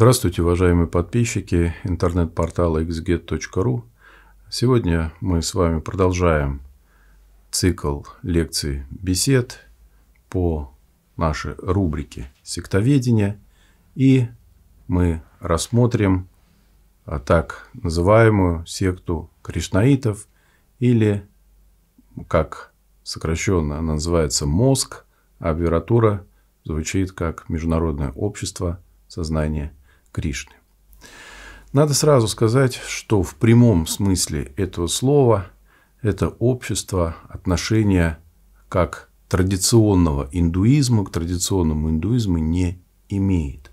Здравствуйте, уважаемые подписчики интернет-портала xget.ru. Сегодня мы с вами продолжаем цикл лекций бесед по нашей рубрике «Сектоведение». И мы рассмотрим а, так называемую секту кришнаитов или, как сокращенно она называется, мозг, аббиратура звучит как Международное общество сознания Кришны. Надо сразу сказать, что в прямом смысле этого слова это общество, отношение как традиционного индуизма к традиционному индуизму не имеет.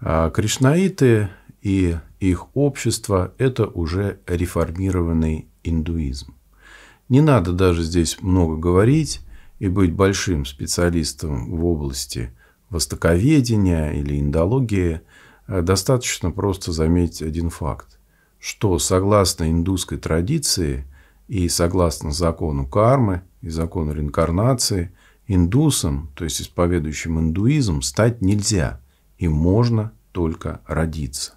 А кришнаиты и их общество – это уже реформированный индуизм. Не надо даже здесь много говорить и быть большим специалистом в области востоковедения или индологии – а достаточно просто заметить один факт, что согласно индусской традиции и согласно закону кармы и закону реинкарнации, индусам, то есть исповедующим индуизм, стать нельзя, и можно только родиться.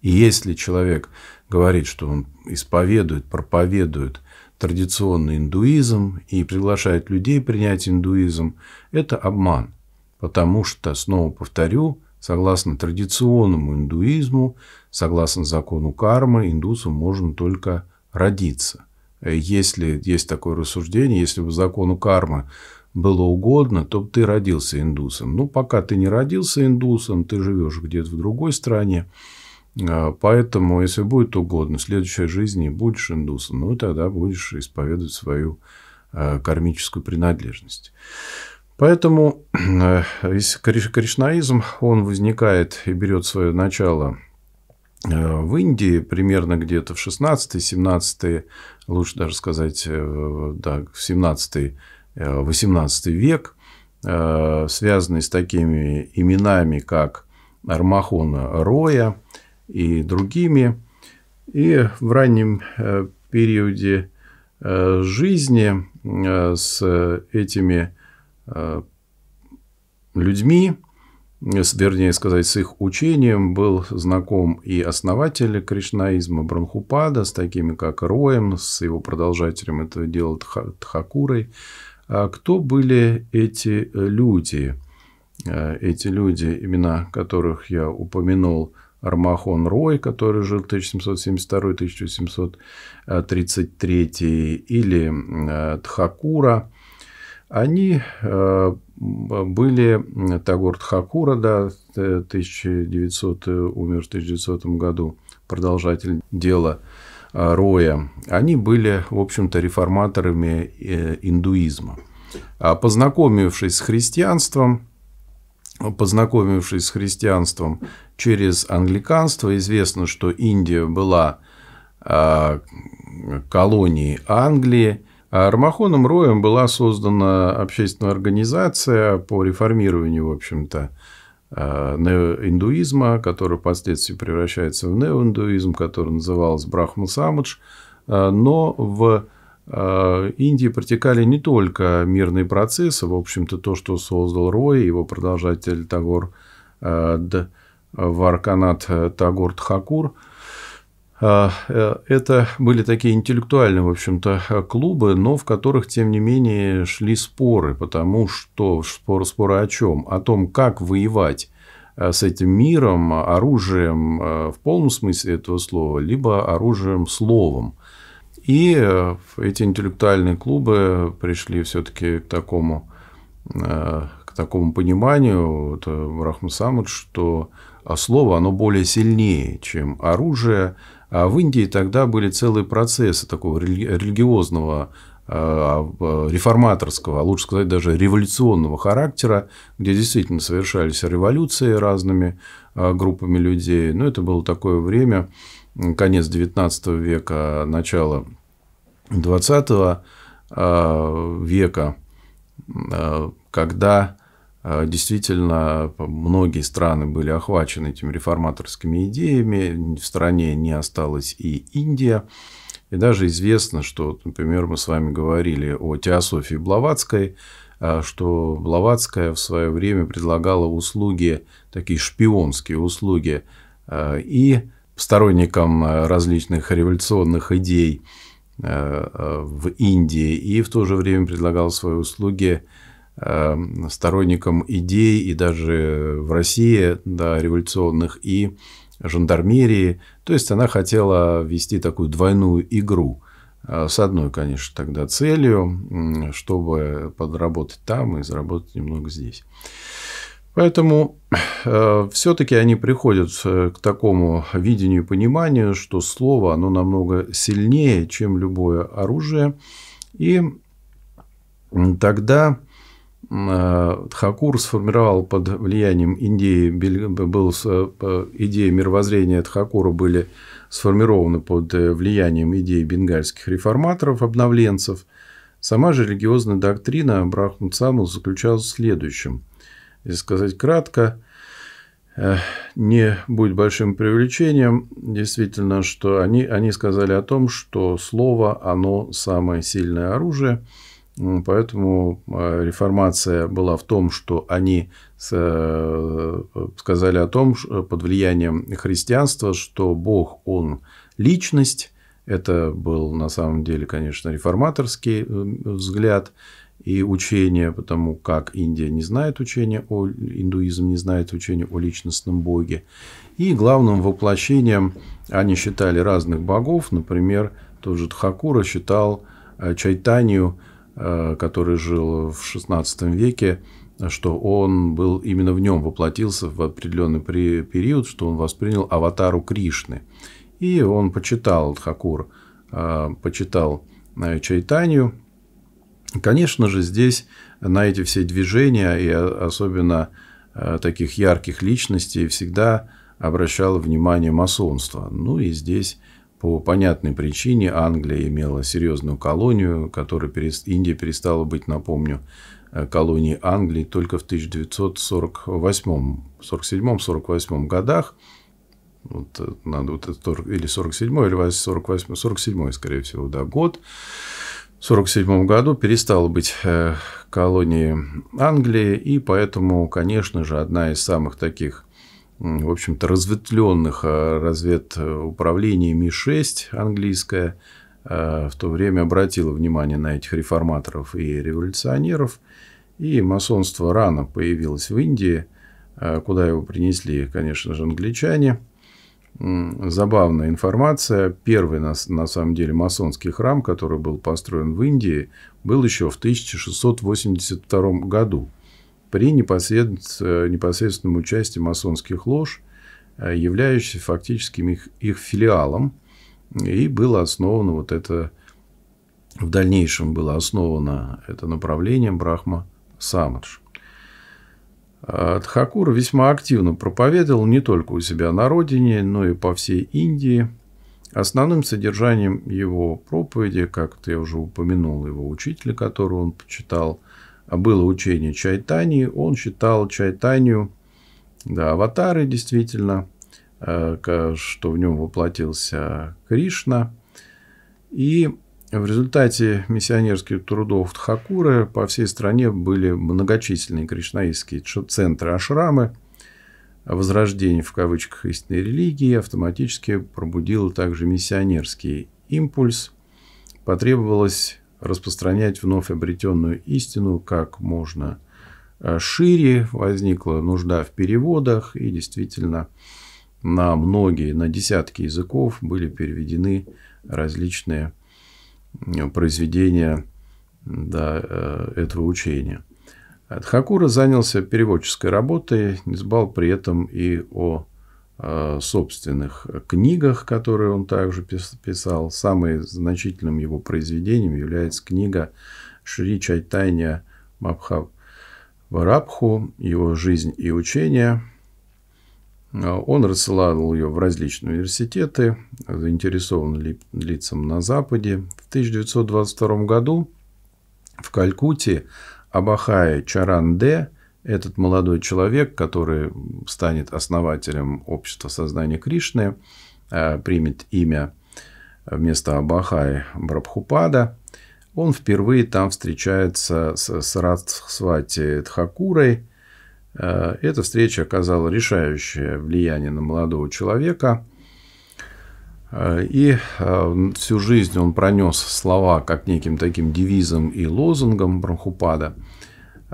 И если человек говорит, что он исповедует, проповедует традиционный индуизм и приглашает людей принять индуизм, это обман. Потому что, снова повторю, Согласно традиционному индуизму, согласно закону кармы, индусом можно только родиться. Э, если есть такое рассуждение, если бы закону кармы было угодно, то бы ты родился индусом. Ну, пока ты не родился индусом, ты живешь где-то в другой стране. А, поэтому, если будет угодно, в следующей жизни будешь индусом, ну, тогда будешь исповедовать свою э, кармическую принадлежность. Поэтому э, кришнаизм, он возникает и берет свое начало э, в Индии, примерно где-то в 16-17, лучше даже сказать, э, да, в 17-18 век, связанный с такими именами, как Армахона Роя и другими. И в раннем периоде жизни с этими Э, людьми, вернее сказать, с их учением был знаком и основатель кришнаизма Бранхупада с такими, как Роем, с его продолжателем этого дела Тхакурой. А кто были эти э, люди? Э, эти люди, имена которых я упомянул, Армахон Рой, который жил 1772-1833, или Тхакура – они э, были Тагорт Хакура, да, 1900, э, э, умер в 1900 году, продолжатель дела Роя. Они были, в общем-то, реформаторами индуизма. А познакомившись с христианством, познакомившись с христианством через англиканство, известно, что Индия была колонией Англии – а Ромахоном Роем была создана общественная организация по реформированию, в общем-то, а, неоиндуизма, который впоследствии превращается в неоиндуизм, который назывался Брахма Самадж. А, но в Индии протекали не только мирные процессы, в общем-то, то, что создал Рой, его продолжатель Тагор Варканат э, Тагор Тхакур – а, э, это были такие интеллектуальные, в общем-то, клубы, но в которых, тем не менее, шли споры, потому что споры, споры о чем? О том, как воевать э, с этим миром, оружием э, в полном смысле этого слова, либо оружием словом. И эти интеллектуальные клубы пришли все-таки к такому, к такому пониманию, вот Рахмусамад, что а слово, оно более сильнее, чем оружие, а в Индии тогда были целые процессы такого религиозного а, а, реформаторского, а лучше сказать даже революционного характера, где действительно совершались революции разными а, группами людей. Но это было такое время, конец XIX века, начало XX века, когда а, действительно, многие страны были охвачены этими реформаторскими идеями, в стране не осталась и Индия. И даже известно, что, например, мы с вами говорили о теософии Блаватской, а, что Блаватская в свое время предлагала услуги, такие шпионские услуги, а, и сторонникам различных революционных идей в Индии, и в то же время предлагала свои услуги Э, сторонником идей и даже в России да, революционных и жандармерии. То есть она хотела вести такую двойную игру. Э, с одной, конечно, тогда целью, чтобы подработать там и заработать немного здесь. Поэтому э, все-таки они приходят э, к такому видению и пониманию, что слово оно намного сильнее, чем любое оружие. И тогда Э, Тхакур сформировал под влиянием Индии, был, идеи мировоззрения Тхакура были сформированы под э, влиянием идей бенгальских реформаторов, обновленцев. Сама же религиозная доктрина Брахман Саму заключалась в следующем. Если сказать кратко, э, не будет большим привлечением, действительно, что они, они сказали о том, что слово, оно самое сильное оружие – Поэтому а, реформация была в том, что они э, сказали о том, э, под влиянием христианства, что Бог, Он личность. Это был на самом деле, конечно, реформаторский э, взгляд и учение, потому как Индия не знает учения о индуизм, не знает учения о личностном боге. И главным воплощением они считали разных богов. Например, тот же Тхакура считал Чайтанию – Э, который жил в XVI веке, что он был именно в нем воплотился в определенный период, что он воспринял аватару Кришны. И он почитал Хакур, э, почитал э, Чайтанию. Конечно же, здесь на эти все движения и особенно таких ярких личностей всегда обращало внимание масонство. Ну и здесь по понятной причине Англия имела серьезную колонию, которая перест... Индия перестала быть, напомню, э, колонией Англии только в 1947-48 годах. Вот, э, надо, вот это, или 47 или 48 47 скорее всего, да, год. В 1947 году перестала быть э, колонией Англии, и поэтому, конечно же, одна из самых таких в общем-то, разветвленных а, разведуправлений Ми-6 английское а, в то время обратило внимание на этих реформаторов и революционеров. И масонство рано появилось в Индии, а, куда его принесли, конечно же, англичане. Забавная информация. Первый, на, на самом деле, масонский храм, который был построен в Индии, был еще в 1682 году при э, непосредственном участии масонских лож, э, являющихся фактическим их, их филиалом. И было основано вот это, в дальнейшем было основано это направление Брахма Самадж. Тхакур а весьма активно проповедовал не только у себя на родине, но и по всей Индии. Основным содержанием его проповеди, как то я уже упомянул, его учителя, которого он почитал – а было учение Чайтании, он считал Чайтанию, да, аватары действительно, э, что в нем воплотился Кришна. И в результате миссионерских трудов Тхакуры по всей стране были многочисленные кришнаистские центры ашрамы. Возрождение в кавычках истинной религии автоматически пробудило также миссионерский импульс. Потребовалось распространять вновь обретенную истину как можно э, шире. Возникла нужда в переводах, и действительно на многие, на десятки языков были переведены различные произведения да, э, этого учения. Э, Хакура занялся переводческой работой, не сбал при этом и о Э, собственных книгах, которые он также писал. Самым значительным его произведением является книга Шри Чайтанья Мабхав Варабху «Его жизнь и учение». Э, он рассылал ее в различные университеты, заинтересован лицам на Западе. В 1922 году в Калькутте Абахай Чаранде – этот молодой человек, который станет основателем общества сознания Кришны, э, примет имя вместо Абахай Брабхупада, он впервые там встречается с Сарасвати Тхакурой. Э, эта встреча оказала решающее влияние на молодого человека. Э, и всю жизнь он пронес слова как неким таким девизом и лозунгом Брахупада –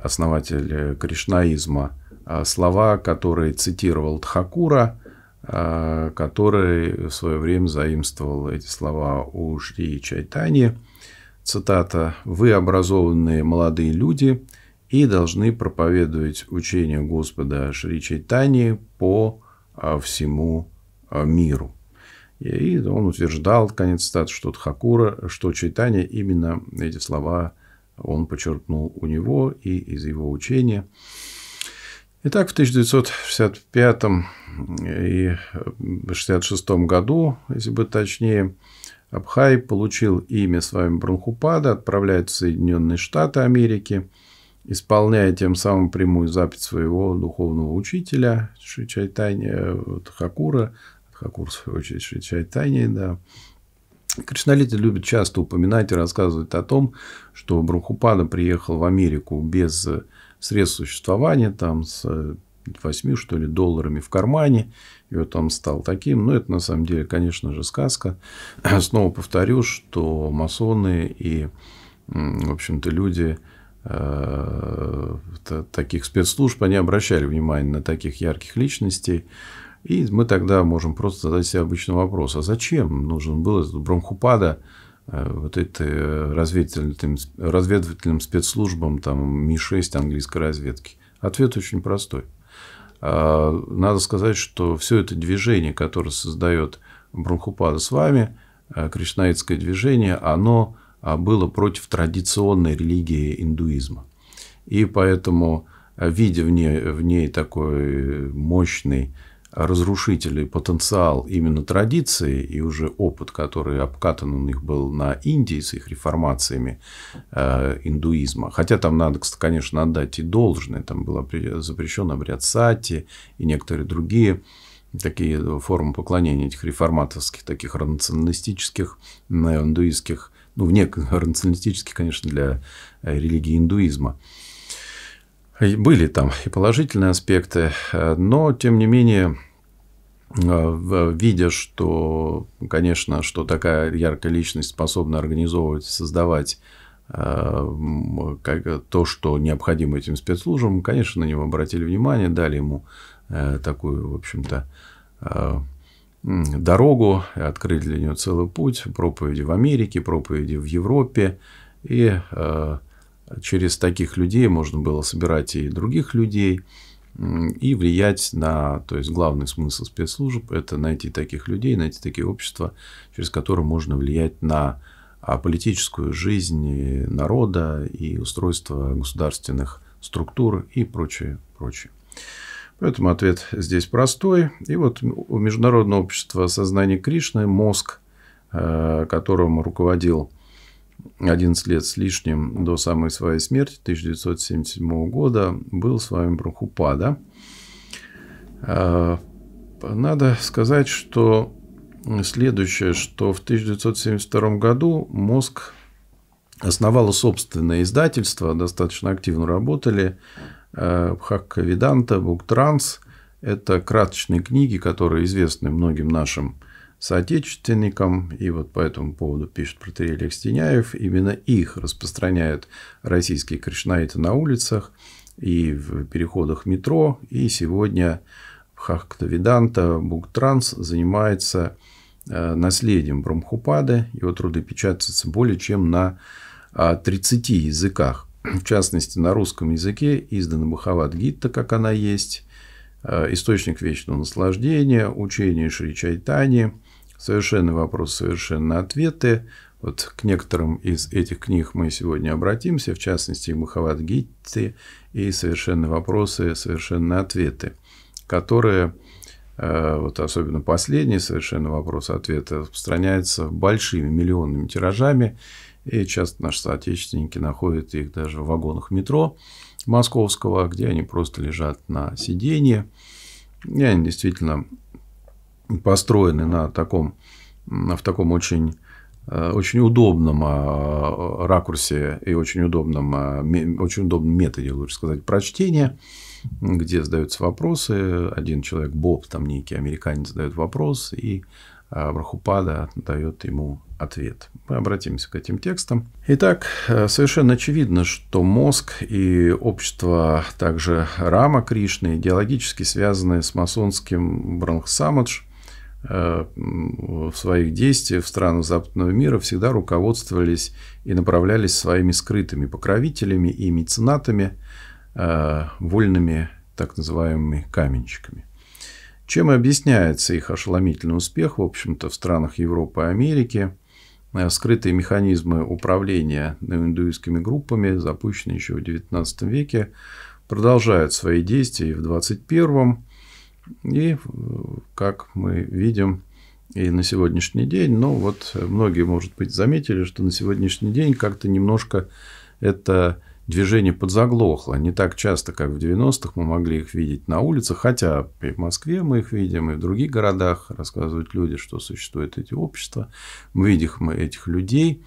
основатель э, кришнаизма, а, слова, которые цитировал Тхакура, а, который в свое время заимствовал эти слова у Шри Чайтани. Цитата. «Вы образованные молодые люди и должны проповедовать учение Господа Шри Чайтани по а, всему миру». И он утверждал, конец цитаты, что Тхакура, что Чайтани именно эти слова он почерпнул у него и из его учения. Итак, в 1965 и 1966 году, если быть точнее, Абхай получил имя с вами Бронхупада, отправляется в Соединенные Штаты Америки, исполняя тем самым прямую запись своего духовного учителя Шичайтани э, Хакура, Хакур, в свою очередь, Шичайтани, да, Кришналити любят часто упоминать и рассказывать о том, что Брухупада приехал в Америку без средств существования, там с 8, что ли, долларами в кармане. И вот он стал таким. Но ну, это, на самом деле, конечно же, сказка. Снова повторю, что масоны и, в общем-то, люди э, таких спецслужб, они обращали внимание на таких ярких личностей, и мы тогда можем просто задать себе обычный вопрос, а зачем нужен был этот бронхупада э, вот этой э, разведывательным, разведывательным спецслужбам там, Ми-6 английской разведки? Ответ очень простой. А, надо сказать, что все это движение, которое создает Бронхупада с вами, э, кришнаитское движение, оно а, было против традиционной религии индуизма. И поэтому, видя в ней, в ней такой мощный разрушителей потенциал именно традиции и уже опыт, который обкатан у них был на Индии с их реформациями э, индуизма. Хотя там надо, конечно, отдать и должное. Там был запрещен обряд сати и некоторые другие такие формы поклонения этих реформаторских, таких рационалистических, э, индуистских, ну, вне рационалистических, конечно, для э, религии индуизма. Были там и положительные аспекты, э, но, тем не менее, э, видя, что, конечно, что такая яркая личность способна организовывать, создавать э, то, что необходимо этим спецслужбам, конечно, на него обратили внимание, дали ему такую, в общем-то, дорогу, открыли для него целый путь, проповеди в Америке, проповеди в Европе, и через таких людей можно было собирать и других людей и влиять на, то есть главный смысл спецслужб – это найти таких людей, найти такие общества, через которые можно влиять на а, политическую жизнь народа и устройство государственных структур и прочее, прочее. Поэтому ответ здесь простой. И вот у Международного общества сознания Кришны мозг, э, которым руководил 11 лет с лишним до самой своей смерти 1977 года был с вами Прабхупада. А, надо сказать, что следующее, что в 1972 году мозг основала собственное издательство, достаточно активно работали, а, Бхакка Виданта, Буктранс. Это краточные книги, которые известны многим нашим соотечественникам, и вот по этому поводу пишет протерей Тиняев, именно их распространяют российские кришнаиты на улицах и в переходах метро, и сегодня Хахтавиданта Буктранс занимается э, наследием Брамхупады, его труды печатаются более чем на 30 а, языках. В частности, на русском языке издана Бхагавад-гитта, как она есть, э, источник вечного наслаждения, учение Шри Чайтани, Совершенно вопрос, совершенно ответы. Вот к некоторым из этих книг мы сегодня обратимся, в частности, к Махавадгите и «Совершенно вопросы, совершенно ответы», которые, э, вот особенно последний «Совершенно вопрос, ответы», распространяются большими миллионными тиражами, и часто наши соотечественники находят их даже в вагонах метро московского, где они просто лежат на сиденье, и они действительно построены на таком, в таком очень э, очень удобном э, ракурсе и очень удобном, э, очень удобном методе, лучше сказать, прочтения, где задаются вопросы. Один человек, Боб, там некий американец, задает вопрос, и Брахупада дает ему ответ. Мы обратимся к этим текстам. Итак, совершенно очевидно, что мозг и общество также Рама Кришны идеологически связаны с масонским Бранхсамадж – Э, в своих действиях в странах западного мира всегда руководствовались и направлялись своими скрытыми покровителями и меценатами, э, вольными так называемыми каменщиками. Чем объясняется их ошеломительный успех, в общем-то, в странах Европы и Америки. Э, скрытые механизмы управления индуистскими группами, запущенные еще в XIX веке, продолжают свои действия и в XXI. веке и, э, как мы видим, и на сегодняшний день, ну вот многие, может быть, заметили, что на сегодняшний день как-то немножко это движение подзаглохло. Не так часто, как в 90-х, мы могли их видеть на улицах, хотя и в Москве мы их видим, и в других городах рассказывают люди, что существуют эти общества. Мы видим мы этих людей,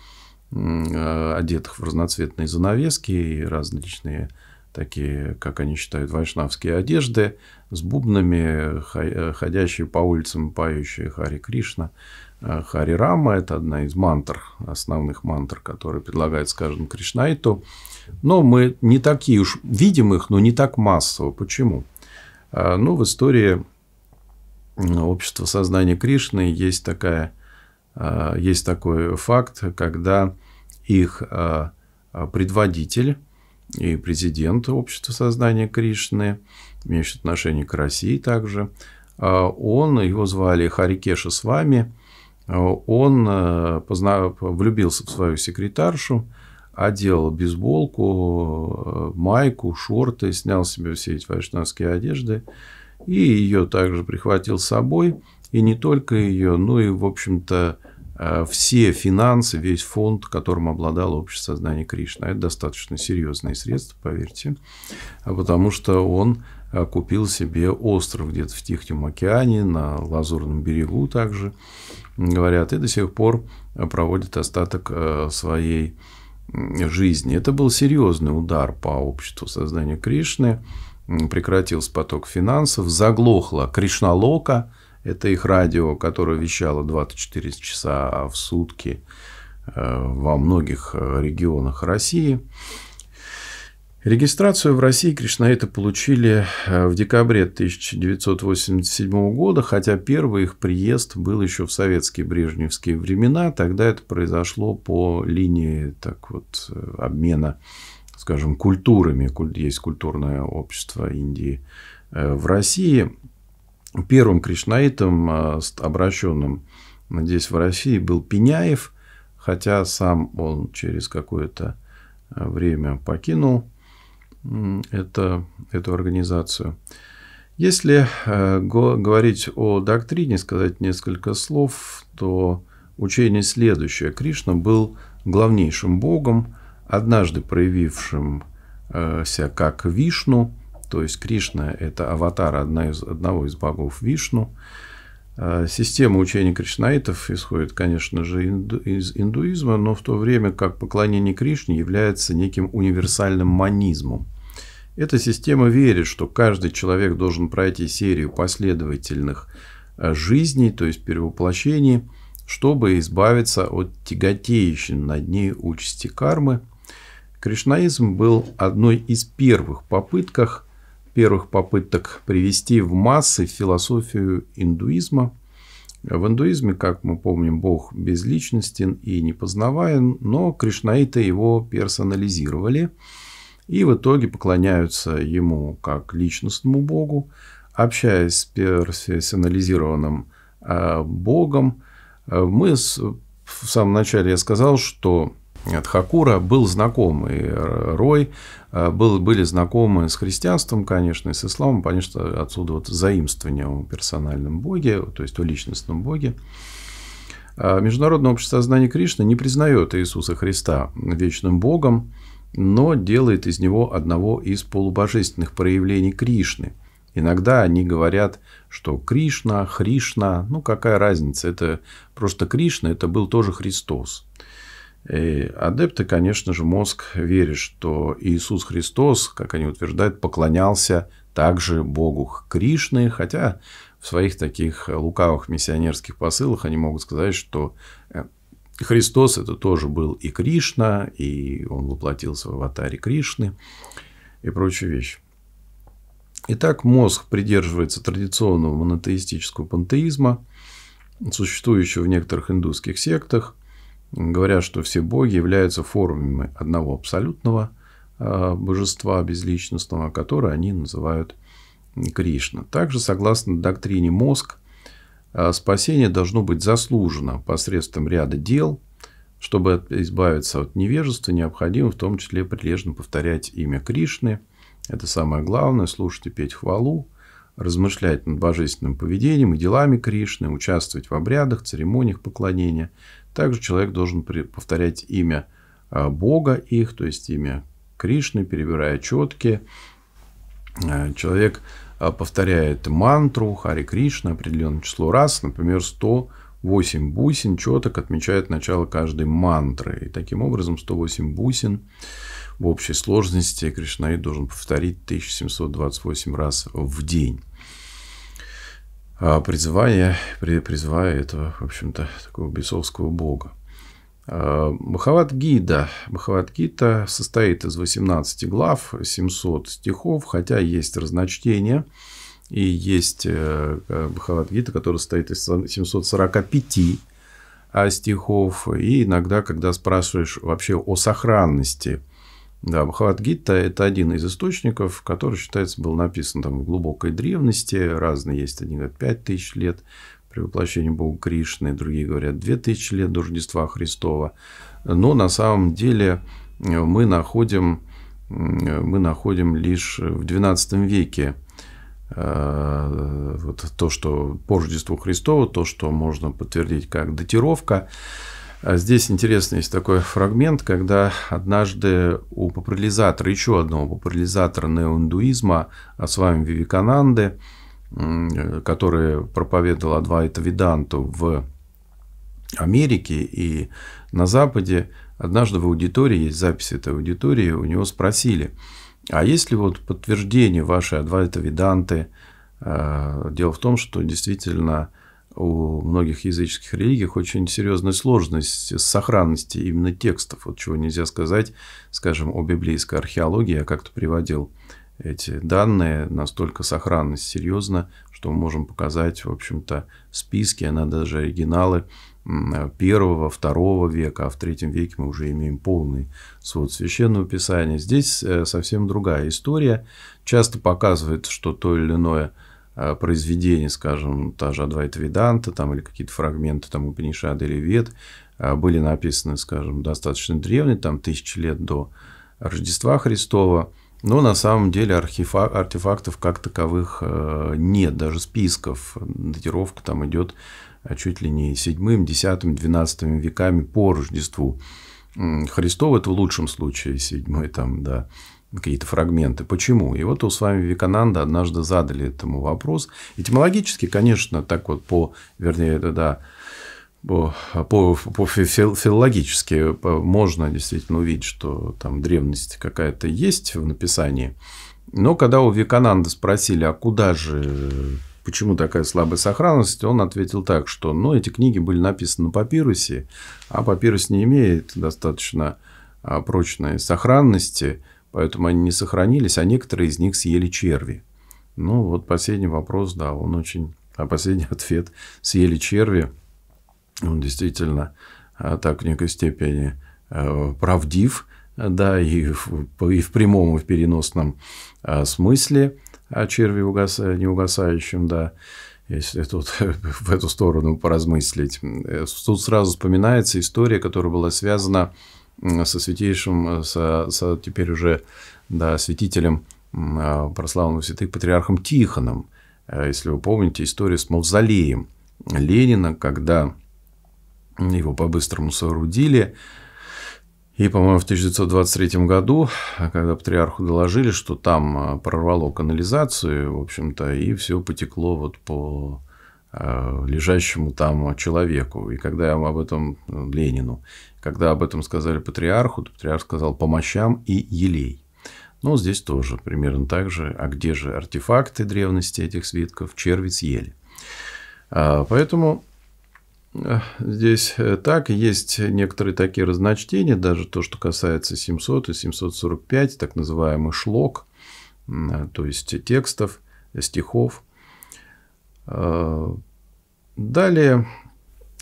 э, одетых в разноцветные занавески и различные такие, как они считают, вайшнавские одежды, с бубнами, э, ходящие по улицам, поющие Хари Кришна. Э, Хари Рама – это одна из мантр, основных мантр, которые предлагает, скажем, Кришнаиту. Но мы не такие уж, видим их, но не так массово. Почему? Э, ну, в истории общества сознания Кришны есть, такая, есть такой факт, когда их предводитель и президент общества создания Кришны, имеющий отношение к России также. А, он, его звали Харикеша с вами, а, он э, позна... влюбился в свою секретаршу, одел бейсболку, э, майку, шорты, снял себе все эти вайшнавские одежды, и ее также прихватил с собой, и не только ее, ну и, в общем-то, Э, все финансы, весь фонд, которым обладало общество сознания Кришна, Это достаточно серьезные средства, поверьте, потому что он э, купил себе остров где-то в Тихом океане, на Лазурном берегу также, говорят, и до сих пор проводит остаток э, своей жизни. Это был серьезный удар по обществу сознания Кришны, прекратился поток финансов, заглохла Кришналока – это их радио, которое вещало 24 часа в сутки э, во многих э, регионах России. Регистрацию в России кришнаиты получили э, в декабре 1987 года, хотя первый их приезд был еще в советские брежневские времена. Тогда это произошло по линии так вот, обмена, скажем, культурами. Есть культурное общество Индии в России первым кришнаитом, а, обращенным здесь в России, был Пеняев, хотя сам он через какое-то а, время покинул это, эту организацию. Если а, говорить о доктрине, сказать несколько слов, то учение следующее. Кришна был главнейшим богом, однажды проявившимся как Вишну – то есть Кришна – это аватар одна из, одного из богов Вишну. А, система учения кришнаитов исходит, конечно же, инду, из индуизма, но в то время как поклонение Кришне является неким универсальным манизмом. Эта система верит, что каждый человек должен пройти серию последовательных а, жизней, то есть перевоплощений, чтобы избавиться от тяготеющей над ней участи кармы. Кришнаизм был одной из первых попытках первых попыток привести в массы философию индуизма. В индуизме, как мы помним, Бог безличностен и непознаваем, но кришнаиты его персонализировали и в итоге поклоняются ему как личностному Богу, общаясь с персонализированным э, Богом. Э, мы с... в самом начале я сказал, что от Хакура был знакомый Рой э, был, были знакомы с христианством, конечно, и с исламом, потому что отсюда вот заимствование о персональном боге, то есть о личностном боге. А Международное общество знаний Кришны не признает Иисуса Христа вечным богом, но делает из него одного из полубожественных проявлений Кришны. Иногда они говорят, что Кришна, Хришна, ну какая разница, это просто Кришна, это был тоже Христос. И э, адепты, конечно же, мозг верит, что Иисус Христос, как они утверждают, поклонялся также Богу Кришны, хотя в своих таких лукавых миссионерских посылах они могут сказать, что э, Христос это тоже был и Кришна, и он воплотился в аватаре Кришны и прочие вещь. Итак, мозг придерживается традиционного монотеистического пантеизма, существующего в некоторых индусских сектах – говорят, что все боги являются формами одного абсолютного а, божества безличностного, которое они называют Кришна. Также, согласно доктрине мозг, а, спасение должно быть заслужено посредством ряда дел, чтобы избавиться от невежества, необходимо в том числе прилежно повторять имя Кришны. Это самое главное, слушать и петь хвалу, размышлять над божественным поведением и делами Кришны, участвовать в обрядах, церемониях поклонения – также человек должен повторять имя а, Бога их, то есть имя Кришны, перебирая четкие. А, человек а, повторяет мантру Хари Кришна определенное число раз, например, 108 бусин четок отмечает начало каждой мантры. И таким образом 108 бусин в общей сложности Кришнаид должен повторить 1728 раз в день призывая призывая этого, в общем-то, такого бесовского бога. А, Бхавадгита. Бхавадгита состоит из 18 глав, 700 стихов, хотя есть разночтения. И есть э, э, Бхавадгита, который состоит из 745 э, стихов. И иногда, когда спрашиваешь вообще о сохранности да, Бхавадгита – это один из источников, который, считается, был написан там в глубокой древности. Разные есть. Одни говорят, пять тысяч лет при воплощении Бога Кришны, другие говорят, две тысячи лет до Рождества Христова. Но на самом деле э, мы находим, мы находим лишь в XII веке э, вот то, что по Рождеству Христова, то, что можно подтвердить как датировка. А здесь интересный есть такой фрагмент, когда однажды у популяризатора, еще одного популяризатора неоиндуизма, а с вами Вивикананды, который проповедовал Адвайта Виданту в Америке и на Западе, однажды в аудитории, есть запись этой аудитории, у него спросили, а есть ли вот подтверждение вашей Адвайта Виданты? А, дело в том, что действительно у многих языческих религиях очень серьезная сложность с сохранности именно текстов. Вот чего нельзя сказать, скажем, о библейской археологии. Я как-то приводил эти данные, настолько сохранность серьезна, что мы можем показать, в общем-то, списки, она даже оригиналы первого, второго века, а в третьем веке мы уже имеем полный свод священного писания. Здесь э, совсем другая история. Часто показывает, что то или иное Э, произведения, скажем, та же Адвайта Веданта там, или какие-то фрагменты там, Упанишады или Вед, э, были написаны, скажем, достаточно древние, там, тысячи лет до Рождества Христова, но на самом деле архифак, артефактов как таковых э, нет, даже списков. Датировка там идет чуть ли не 7, 10, 12 веками по Рождеству. Христов это в лучшем случае, 7 там, да, какие-то фрагменты. Почему? И вот у с вами Викананда однажды задали этому вопрос. Этимологически, конечно, так вот по, вернее, да, по, по, филологически э, можно действительно увидеть, что там древность какая-то есть в написании. Но когда у Викананда спросили, а куда же, почему такая слабая сохранность, он ответил так, что ну, эти книги были написаны на папирусе, а папирус не имеет достаточно а, прочной сохранности, Поэтому они не сохранились, а некоторые из них съели черви. Ну, вот последний вопрос, да, он очень... А последний ответ – съели черви. Он действительно а, так в некой степени э, правдив, да, и в, и в прямом, и в переносном а, смысле о черви угас... не угасающем, да, если тут в эту сторону поразмыслить. Э, тут сразу вспоминается история, которая была связана с со святейшим, э, со, со теперь уже да, святителем э, прославленным святых патриархом Тихоном. Э, если вы помните историю с мавзолеем Ленина, когда его по-быстрому соорудили, и, по-моему, в 1923 году, когда патриарху доложили, что там прорвало канализацию, в общем-то, и все потекло вот по Э, лежащему там человеку. И когда я об этом э, Ленину, когда об этом сказали патриарху, то патриарх сказал по мощам и елей. Ну здесь тоже примерно так же. А где же артефакты древности этих свитков? Черви съели. А, поэтому э, здесь так, есть некоторые такие разночтения, даже то, что касается 700 и 745, так называемый шлок, то есть текстов, стихов – Далее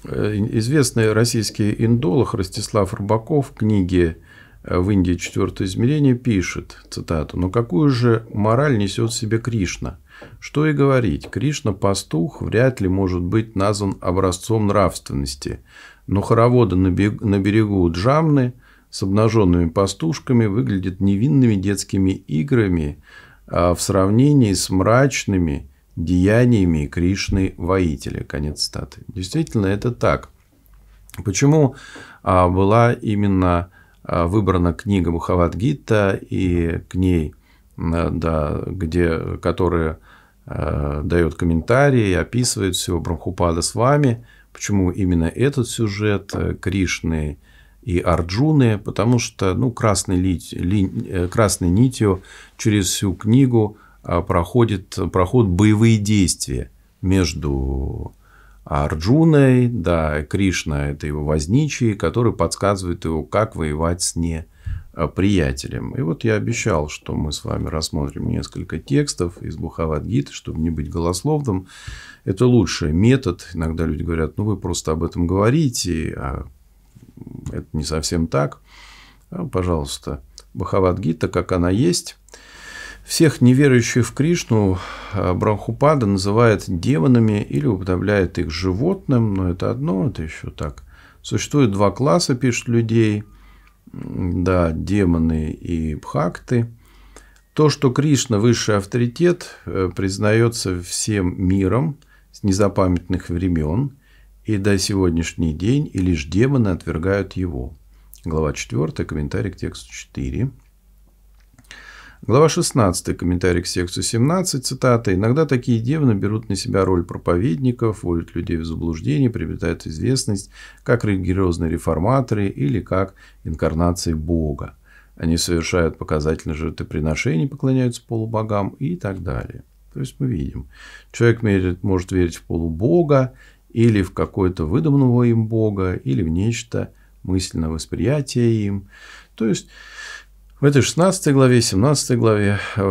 э, известный российский индолог Ростислав Рыбаков в книге э, «В Индии четвертое измерение» пишет, цитату, «Но какую же мораль несет в себе Кришна? Что и говорить, Кришна-пастух вряд ли может быть назван образцом нравственности, но хороводы на берегу Джамны с обнаженными пастушками выглядят невинными детскими играми а в сравнении с мрачными деяниями Кришны воителя. Конец статы. Действительно, это так. Почему а, была именно а, выбрана книга Мухавадгита и к ней, да, где, которая а, дает комментарии, описывает все Брамхупада с вами, почему именно этот сюжет э, Кришны и Арджуны, потому что ну, красной, ли, ли, э, красной нитью через всю книгу – Э, проходит, проход боевые действия между Арджуной, да, Кришна – это его возничий, который подсказывает его, как воевать с неприятелем. Э, и вот я обещал, что мы с вами рассмотрим несколько текстов из Бухавадгиты, чтобы не быть голословным. Это лучший метод. Иногда люди говорят, ну, вы просто об этом говорите, а это не совсем так. А, пожалуйста, Бхагавадгита, как она есть – всех неверующих в Кришну а, Брамхупада называет демонами или уподобляет их животным, но это одно, это еще так. Существует два класса, пишут людей, да, демоны и бхакты. То, что Кришна – высший авторитет, э, признается всем миром с незапамятных времен и до сегодняшний день, и лишь демоны отвергают его. Глава 4, комментарий к тексту 4. Глава 16, комментарий к секцию 17, цитата. «Иногда такие девны берут на себя роль проповедников, вводят людей в заблуждение, приобретают известность как религиозные реформаторы или как инкарнации Бога. Они совершают показательные жертвоприношения, поклоняются полубогам и так далее». То есть мы видим, человек верит, может верить в полубога или в какое-то выдуманного им бога, или в нечто мысленное восприятие им. То есть в этой 16 главе, 17 главе, э,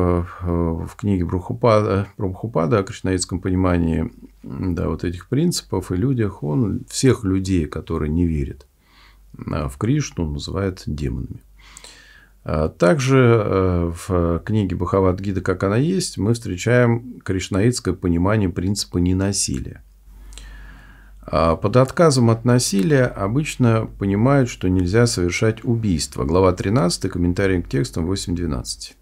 э, в книге Брухупада, Брахупада о кришнаитском понимании да, вот этих принципов и людях, он всех людей, которые не верят а, в Кришну, называет демонами. А также э, в книге Бхагавад-гида «Как она есть» мы встречаем кришнаитское понимание принципа ненасилия. А, под отказом от насилия обычно понимают, что нельзя совершать убийство. Глава 13, комментарий к текстам 8.12.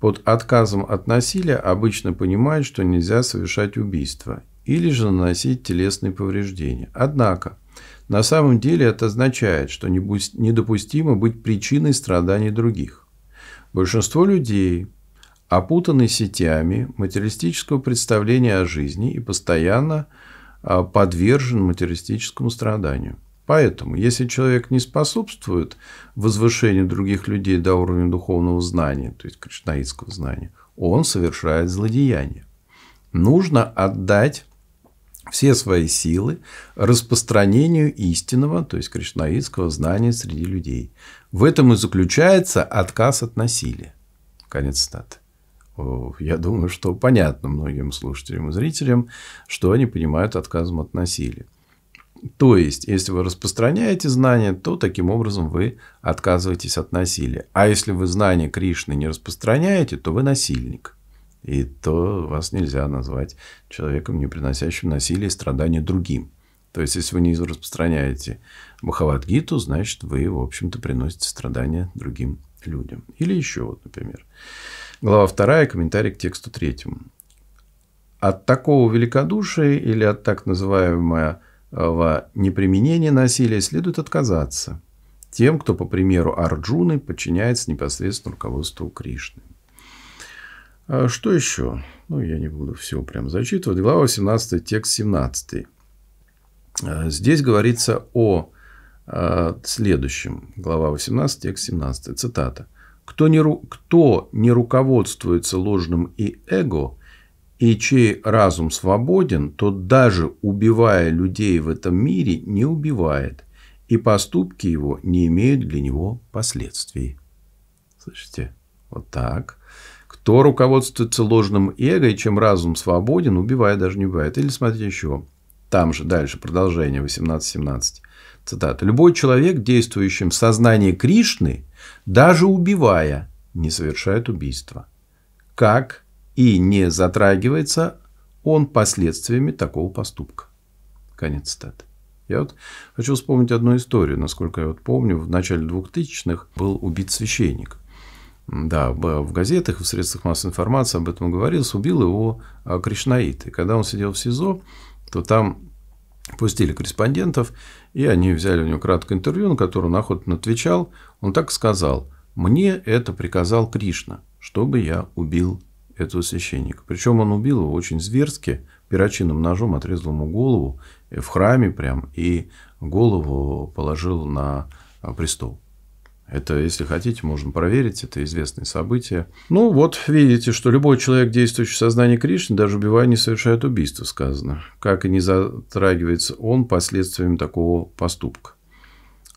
Под отказом от насилия обычно понимают, что нельзя совершать убийство или же наносить телесные повреждения. Однако, на самом деле это означает, что недопустимо быть причиной страданий других. Большинство людей опутаны сетями материалистического представления о жизни и постоянно а, подвержен материалистическому страданию. Поэтому, если человек не способствует возвышению других людей до уровня духовного знания, то есть кришнаитского знания, он совершает злодеяние. Нужно отдать все свои силы распространению истинного, то есть кришнаитского знания среди людей. В этом и заключается отказ от насилия. Конец статы я думаю, что понятно многим слушателям и зрителям, что они понимают отказом от насилия. То есть, если вы распространяете знания, то таким образом вы отказываетесь от насилия. А если вы знания Кришны не распространяете, то вы насильник. И то вас нельзя назвать человеком, не приносящим насилие и страдания другим. То есть, если вы не распространяете Бхагавадгиту, значит, вы, в общем-то, приносите страдания другим людям. Или еще вот, например. Глава 2, комментарий к тексту 3. От такого великодушия или от так называемого неприменения насилия следует отказаться тем, кто, по примеру Арджуны, подчиняется непосредственно руководству Кришны. А что еще? Ну, я не буду все прям зачитывать. Глава 18, текст 17. А, здесь говорится о а, следующем. Глава 18, текст 17. Цитата. Кто не, ру... кто не руководствуется ложным и эго, и чей разум свободен, тот даже убивая людей в этом мире не убивает, и поступки его не имеют для него последствий. Слышите? Вот так. Кто руководствуется ложным эго, и чем разум свободен, убивая даже не убивает. Или смотрите еще. Там же дальше продолжение 18-17. Цитата. «Любой человек, действующим в сознании Кришны, даже убивая, не совершает убийства. Как и не затрагивается он последствиями такого поступка». Конец цитаты. Я вот хочу вспомнить одну историю. Насколько я вот помню, в начале 2000-х был убит священник. Да, в газетах, в средствах массовой информации об этом говорилось. Убил его а, кришнаиты. Когда он сидел в СИЗО, то там пустили корреспондентов, и они взяли у него краткое интервью, на которое он охотно отвечал. Он так сказал, мне это приказал Кришна, чтобы я убил этого священника. Причем он убил его очень зверски, перочинным ножом отрезал ему голову э, в храме прям и голову положил на а, престол. Это, если хотите, можем проверить, это известные события. Ну, вот видите, что любой человек, действующий в сознании Кришны, даже убивая, не совершает убийство, сказано. Как и не затрагивается он последствиями такого поступка.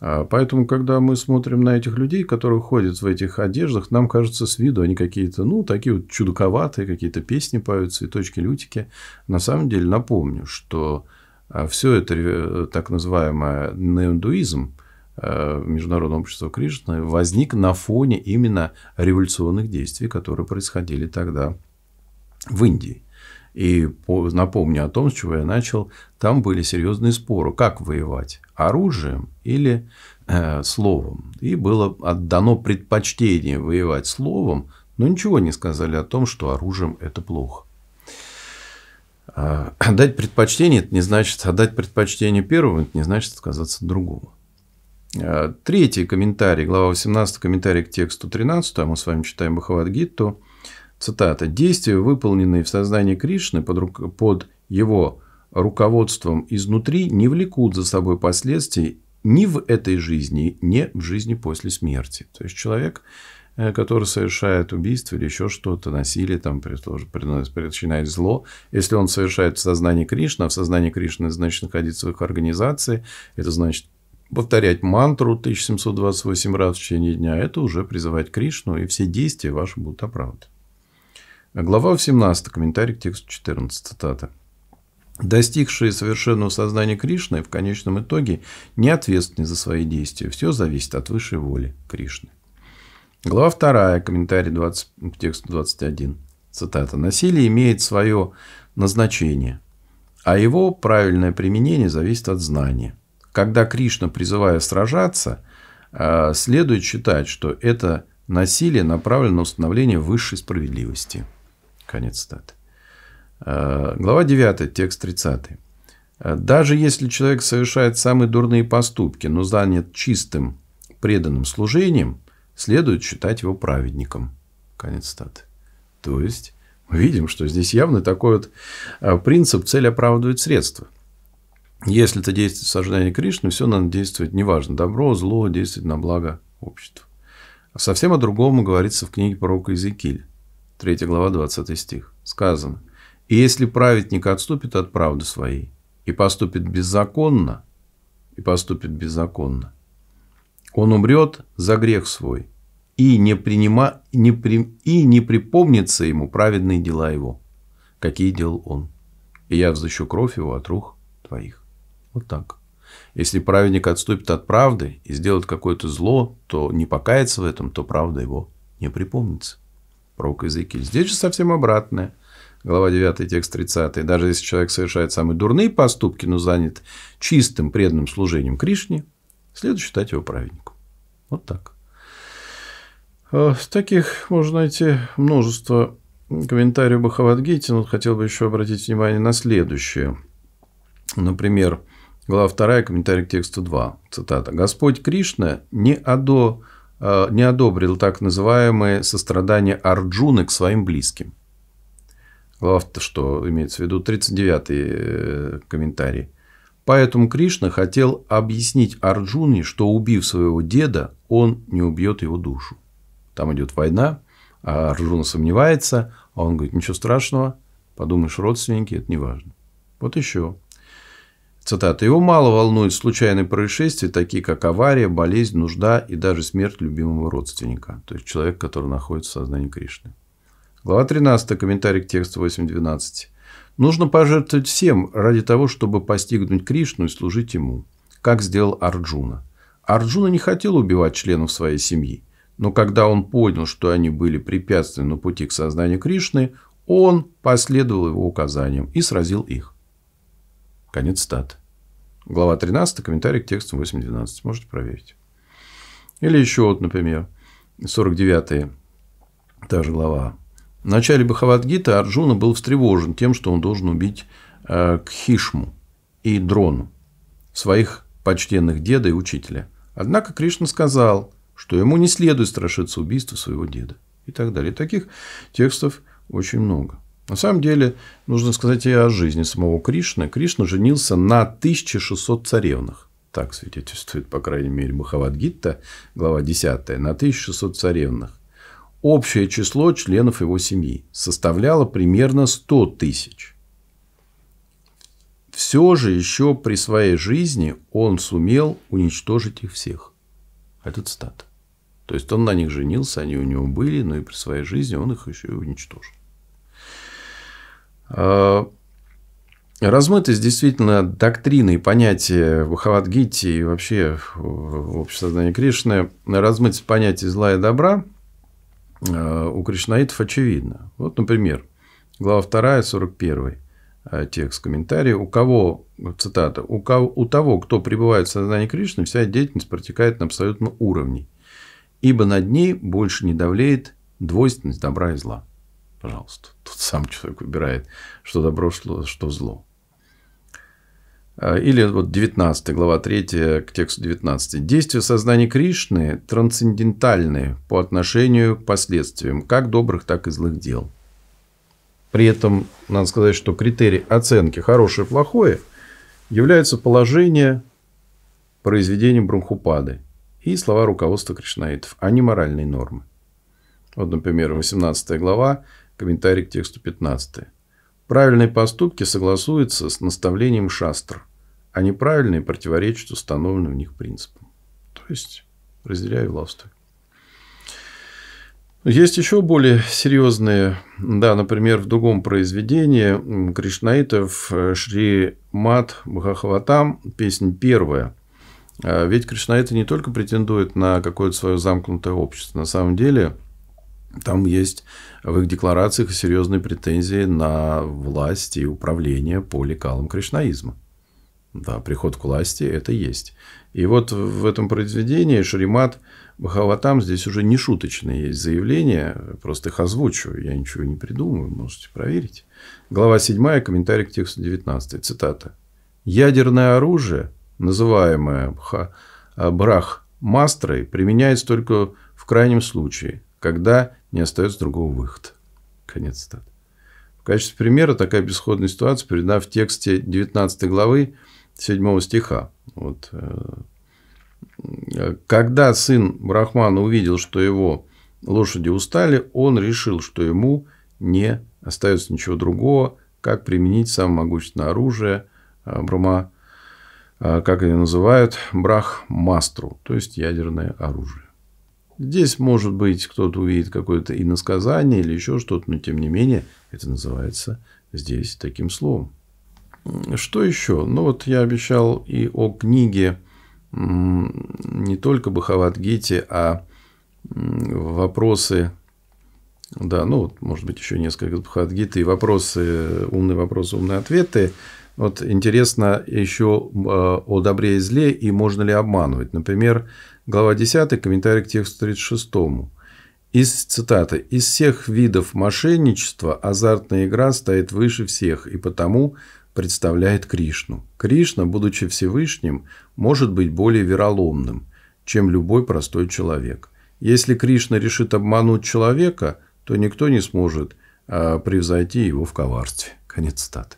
А поэтому, когда мы смотрим на этих людей, которые ходят в этих одеждах, нам кажется с виду они какие-то, ну, такие вот чудаковатые, какие-то песни поют, цветочки, лютики. На самом деле, напомню, что а, все это э, так называемое неондуизм – Э, международного общества Кришны возник на фоне именно революционных действий, которые происходили тогда в Индии. И напомню о том, с чего я начал, там были серьезные споры, как воевать, оружием или э, словом. И было отдано предпочтение воевать словом, но ничего не сказали о том, что оружием это плохо. Отдать а, предпочтение это не значит отдать а предпочтение первому, это не значит отказаться от другого. Э, третий комментарий, глава 18, комментарий к тексту 13, а мы с вами читаем Бхагавадгиту. Цитата. «Действия, выполненные в сознании Кришны под, ру... под его руководством изнутри, не влекут за собой последствий ни в этой жизни, ни в жизни после смерти». То есть, человек, э, который совершает убийство или еще что-то, насилие, там, причиняет зло, если он совершает в сознании Кришны, а в сознании Кришны значит находиться в их организации, это значит повторять мантру 1728 раз в течение дня, это уже призывать Кришну, и все действия ваши будут оправданы. Глава 18, комментарий к тексту 14, цитата. Достигшие совершенного сознания Кришны в конечном итоге не ответственны за свои действия. Все зависит от высшей воли Кришны. Глава 2, комментарий 20, к тексту 21. Цитата. «Насилие имеет свое назначение, а его правильное применение зависит от знания когда Кришна, призывает сражаться, э, следует считать, что это насилие направлено на установление высшей справедливости. Конец статы. Э, глава 9, текст 30. Э, Даже если человек совершает самые дурные поступки, но занят чистым, преданным служением, следует считать его праведником. Конец статы. То есть, мы видим, что здесь явно такой вот принцип «цель оправдывает средства». Если это действие в сождании Кришны, все надо действовать, неважно, добро, зло, действовать на благо общества. А совсем о другом говорится в книге пророка Иезекииль, 3 глава, 20 стих. Сказано, «И если праведник отступит от правды своей и поступит беззаконно, и поступит беззаконно, он умрет за грех свой, и не, принима, не при, и не припомнится ему праведные дела его, какие делал он. И я взыщу кровь его от рук твоих. Вот так. Если праведник отступит от правды и сделает какое-то зло, то не покается в этом, то правда его не припомнится. Пророк Иезекииль. Здесь же совсем обратное. Глава 9, текст 30. Даже если человек совершает самые дурные поступки, но занят чистым преданным служением Кришне, следует считать его праведником. Вот так. А, таких можно найти множество комментариев Бхагавадгите, но хотел бы еще обратить внимание на следующее. Например, Глава 2, комментарий к тексту 2. Цитата. «Господь Кришна не, одо, э, не одобрил так называемое сострадание Арджуны к своим близким». Глава, что имеется в виду, 39 э, комментарий. Поэтому Кришна хотел объяснить Арджуне, что убив своего деда, он не убьет его душу. Там идет война, а Арджуна сомневается, а он говорит, ничего страшного, подумаешь, родственники, это не важно. Вот еще. Цитата. «Его мало волнуют случайные происшествия, такие как авария, болезнь, нужда и даже смерть любимого родственника». То есть, человек, который находится в сознании Кришны. Глава 13, комментарий к тексту 8.12. «Нужно пожертвовать всем ради того, чтобы постигнуть Кришну и служить ему, как сделал Арджуна. Арджуна не хотел убивать членов своей семьи, но когда он понял, что они были препятствием на пути к сознанию Кришны, он последовал его указаниям и сразил их». Конец стат. Глава 13, комментарий к тексту 8.12. Можете проверить. Или еще вот, например, 49 та же глава. В начале Бхавадгита Арджуна был встревожен тем, что он должен убить э, Кхишму и Дрону, своих почтенных деда и учителя. Однако Кришна сказал, что ему не следует страшиться убийства своего деда и так далее. Таких текстов очень много. На самом деле, нужно сказать и о жизни самого Кришны. Кришна женился на 1600 царевнах. Так свидетельствует, по крайней мере, Махавадгитта, глава 10, на 1600 царевнах. Общее число членов его семьи составляло примерно 100 тысяч. Все же еще при своей жизни он сумел уничтожить их всех. Этот цитата. То есть он на них женился, они у него были, но и при своей жизни он их еще и уничтожил. Э, размытость действительно доктрины и понятия Бхагавадгити и вообще общество сознания Кришны, размытость понятия зла и добра э, у кришнаитов очевидна. Вот, например, глава 2, 41 э, текст комментария. У кого, цитата, у, кого, у того, кто пребывает в сознании Кришны, вся деятельность протекает на абсолютном уровне, ибо над ней больше не давлеет двойственность добра и зла. Пожалуйста. Тут сам человек выбирает, что добро, что зло. А, или вот 19 глава 3 к тексту 19. Действия сознания Кришны трансцендентальны по отношению к последствиям как добрых, так и злых дел. При этом надо сказать, что критерий оценки хорошее и плохое является положение произведения Брахупады и слова руководства кришнаитов, а не моральные нормы. Вот, например, 18 глава Комментарий к тексту 15. Правильные поступки согласуются с наставлением шастр, а неправильные противоречат установленным в них принципам. То есть, разделяю властвуй. Есть еще более серьезные, да, например, в другом произведении Кришнаитов э, Шри Мат Бхахаватам, песня первая. А ведь Кришнаиты не только претендует на какое-то свое замкнутое общество, на самом деле – там есть в их декларациях серьезные претензии на власть и управление по лекалам кришнаизма. Да, приход к власти это есть. И вот в этом произведении Шримат Бхаватам здесь уже не шуточные есть заявления, просто их озвучу, я ничего не придумаю, можете проверить. Глава 7, комментарий к тексту 19, цитата. «Ядерное оружие, называемое э, Брахмастрой, применяется только в крайнем случае, когда не остается другого выхода. Конец цитаты. В качестве примера такая бесходная ситуация передана в тексте 19 главы 7 стиха. Вот. Э, Когда сын Брахмана увидел, что его лошади устали, он решил, что ему не остается ничего другого, как применить самое могущественное оружие э, Брама, э, как они называют, Брахмастру, то есть ядерное оружие. Здесь, может быть, кто-то увидит какое-то иносказание или еще что-то, но тем не менее, это называется здесь таким словом. Что еще? Ну, вот я обещал и о книге не только Гити, а вопросы, да, ну, вот, может быть, еще несколько Бхагавадгиты, и вопросы, умные вопросы, умные ответы. Вот интересно еще э, о добре и зле, и можно ли обманывать. Например, глава 10, комментарий к тексту 36. Из цитаты. «Из всех видов мошенничества азартная игра стоит выше всех и потому представляет Кришну. Кришна, будучи Всевышним, может быть более вероломным, чем любой простой человек. Если Кришна решит обмануть человека, то никто не сможет а, превзойти его в коварстве». Конец цитаты.